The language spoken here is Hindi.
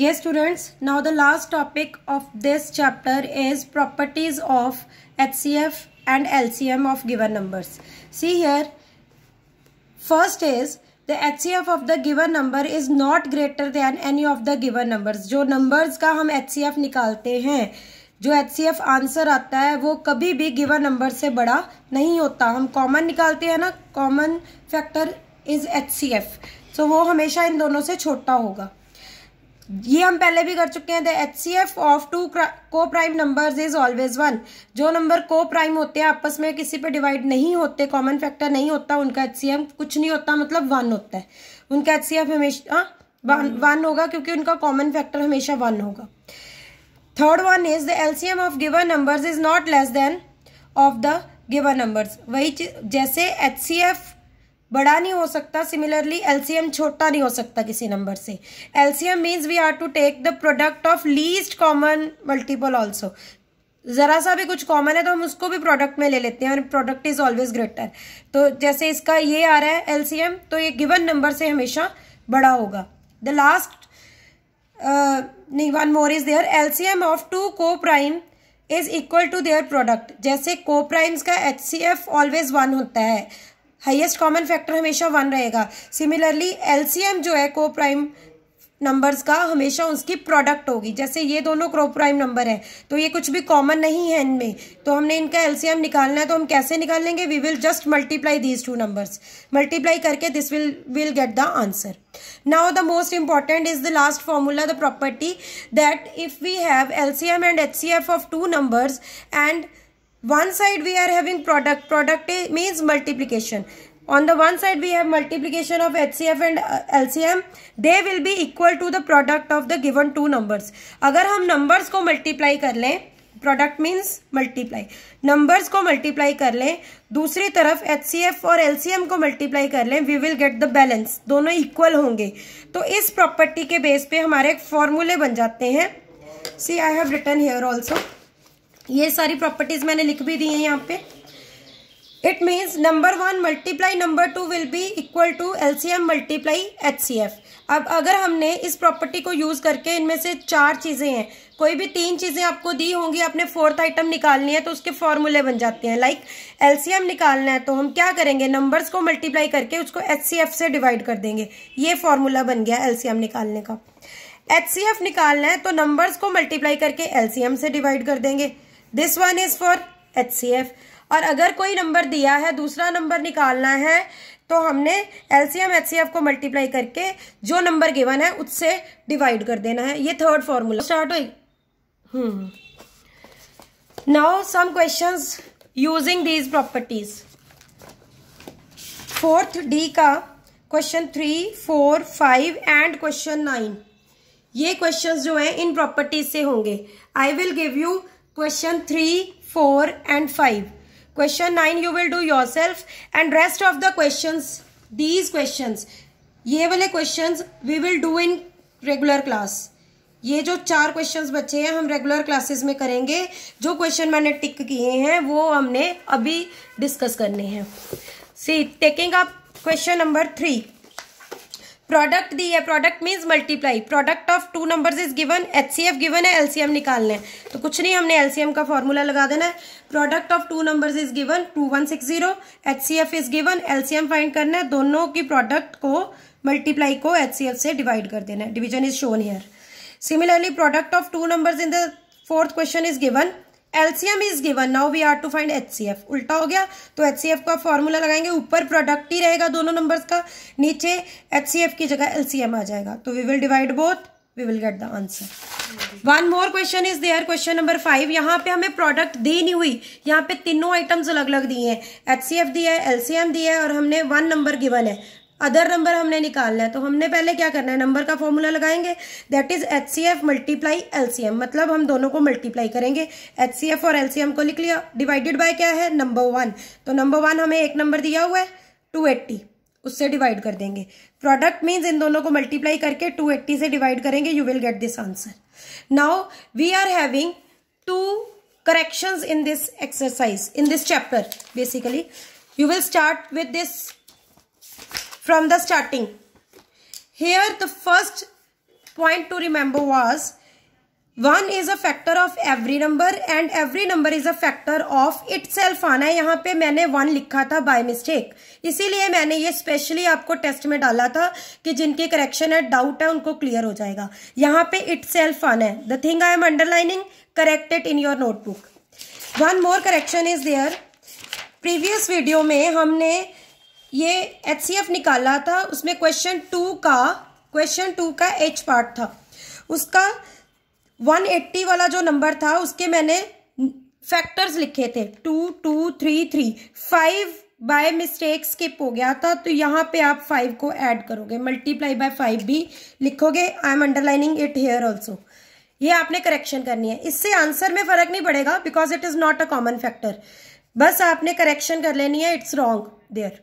yes students now the last topic of this chapter is properties of hcf and lcm of given numbers see here first is the hcf of the given number is not greater than any of the given numbers जो numbers का हम hcf निकालते हैं जो एच सी एफ आंसर आता है वो कभी भी गिवन नंबर से बड़ा नहीं होता हम कॉमन निकालते हैं ना common factor is H C F so वो हमेशा इन दोनों से छोटा होगा ये हम पहले भी कर चुके हैं the H C F of two co prime numbers is always one जो नंबर को प्राइम होते हैं आपस में किसी पे डिवाइड नहीं होते कॉमन फैक्टर नहीं होता उनका एच सी एफ कुछ नहीं होता मतलब वन होता है उनका एच सी एफ हमेशा वन होगा क्योंकि उनका कॉमन फैक्टर हमेशा वन होगा third one is the L C M of given numbers is not less than of the given numbers वही जैसे एच सी एफ बड़ा नहीं हो सकता सिमिलरली एलसीएम छोटा नहीं हो सकता किसी नंबर से LCM means we are to take the product of least common multiple also ज़रा सा भी कुछ कॉमन है तो हम उसको भी प्रोडक्ट में ले लेते हैं और प्रोडक्ट इज ऑलवेज ग्रेटर तो जैसे इसका ये आ रहा है एलसीएम तो ये गिवन नंबर से हमेशा बड़ा होगा the last one more is there LCM of two co prime is equal to their product जैसे को प्राइम्स का H C F always one होता है हाईएस्ट कॉमन फैक्टर हमेशा वन रहेगा सिमिलरली एलसीएम जो है को प्राइम नंबर्स का हमेशा उसकी प्रोडक्ट होगी जैसे ये दोनों क्रो प्राइम नंबर है तो ये कुछ भी कॉमन नहीं है इनमें तो हमने इनका एलसीएम निकालना है तो हम कैसे निकाल लेंगे we will just multiply these two numbers multiply करके this will will get the answer now the most important is the last formula the property that if we have L and H of two numbers and one side we are having product product means multiplication on the one side we have multiplication of H C F and L C M they will be equal to the product of the given two numbers अगर हम नंबर्स को मल्टीप्लाई कर लें प्रोडक्ट मीन्स मल्टीप्लाई नंबर्स को मल्टीप्लाई कर लें दूसरी तरफ एच सी एफ और एल सी एम को मल्टीप्लाई कर लें we will get the balance दोनों इक्वल होंगे तो इस प्रॉपर्टी के बेस पे हमारे एक फॉर्मूले बन जाते हैं see I have return here also ये सारी प्रॉपर्टीज मैंने लिख भी दी हैं यहाँ पे it means number one multiply number two will be equal to L C M multiply H C F अब अगर हमने इस प्रॉपर्टी को यूज करके इनमें से चार चीजें हैं कोई भी तीन चीजें आपको दी होंगी आपने फोर्थ आइटम निकालनी है तो उसके फॉर्मूले बन जाते हैं लाइक एम निकालना है तो हम क्या करेंगे नंबर्स को मल्टीप्लाई करके उसको एफ से डिवाइड कर देंगे ये फॉर्मूला बन गया एम निकालने का एफ निकालना है तो नंबर्स को मल्टीप्लाई करके एम से डिवाइड कर देंगे this one is for H C F और अगर कोई नंबर दिया है दूसरा नंबर निकालना है तो हमने एलसीएम एचसीएफ को मल्टीप्लाई करके जो नंबर गिवन है उससे डिवाइड कर देना है ये थर्ड फॉर्मूला स्टार्ट हुई now some questions using these properties fourth D का question three four five and question nine ये क्वेश्चंस जो है इन प्रॉपर्टीज से होंगे I will give you question three four and five question nine you will do yourself and rest of the question these question ये वाले question we will do in regular class ये जो चार क्वेश्चंस बचे हैं हम रेगुलर क्लासेस में करेंगे जो क्वेश्चन मैंने टिक किए हैं वो हमने अभी डिस्कस करने हैं see taking up question number three product दी है product means multiply product of two numbers is given HCF given है एलसीएम निकालना है तो कुछ नहीं हमने एलसीएम का फॉर्मूला लगा देना है product of two numbers is given two one six zero HCF is given LCM find करना है दोनों की प्रोडक्ट को मल्टीप्लाई को एचसीएफ से डिवाइड कर देना है division is shown here similarly product of two numbers in the fourth question is given LCM is given now we are to find HCF उल्टा हो गया तो एचसीएफ का फॉर्मूला लगाएंगे ऊपर प्रोडक्ट ही रहेगा दोनों नंबर्स का नीचे एचसीएफ की जगह एलसीएम आ जाएगा तो we will divide both we will get the answer one more question is there question number five यहाँ पे हमें प्रोडक्ट दी नहीं हुई यहाँ पे तीनों आइटम्स अलग अलग दिए हैं एच सी एफ दिया है एल सी एम दिया है और हमने वन नंबर गिवन है अदर नंबर हमने निकालना है तो हमने पहले क्या करना है नंबर का फॉर्मूला लगाएंगे that is H C F multiply LCM मतलब हम दोनों को मल्टीप्लाई करेंगे एच सी एफ और एलसीएम को लिख लिया डिवाइडेड बाय क्या है नंबर वन तो नंबर वन हमें एक नंबर दिया हुआ है टू एट्टी उससे डिवाइड कर देंगे प्रोडक्ट मीन्स इन दोनों को मल्टीप्लाई करके टू एट्टी से डिवाइड करेंगे you will get this answer now we are having two correction in this exercise in this chapter basically you will start with this from the starting here the first point to remember was is a factor of every number and every number is a factor of of self आना है यहाँ पे मैंने वन लिखा था by मिस्टेक इसीलिए मैंने ये स्पेशली आपको टेस्ट में डाला था कि जिनके करेक्शन है डाउट है उनको क्लियर हो जाएगा यहाँ पे इट सेल्फ आना है the thing I am underlining corrected in your notebook one more correction is there previous video में हमने ये एच निकाला था उसमें क्वेश्चन टू का क्वेश्चन टू का एच पार्ट था उसका 180 वाला जो नंबर था उसके मैंने फैक्टर्स लिखे थे two two three three five by mistake skip हो गया था तो यहाँ पे आप फाइव को ऐड करोगे मल्टीप्लाई बाय फाइव भी लिखोगे I am underlining it here also ये आपने करेक्शन करनी है इससे आंसर में फर्क नहीं पड़ेगा because it is not a common factor बस आपने करेक्शन कर लेनी है इट्स रॉन्ग देयर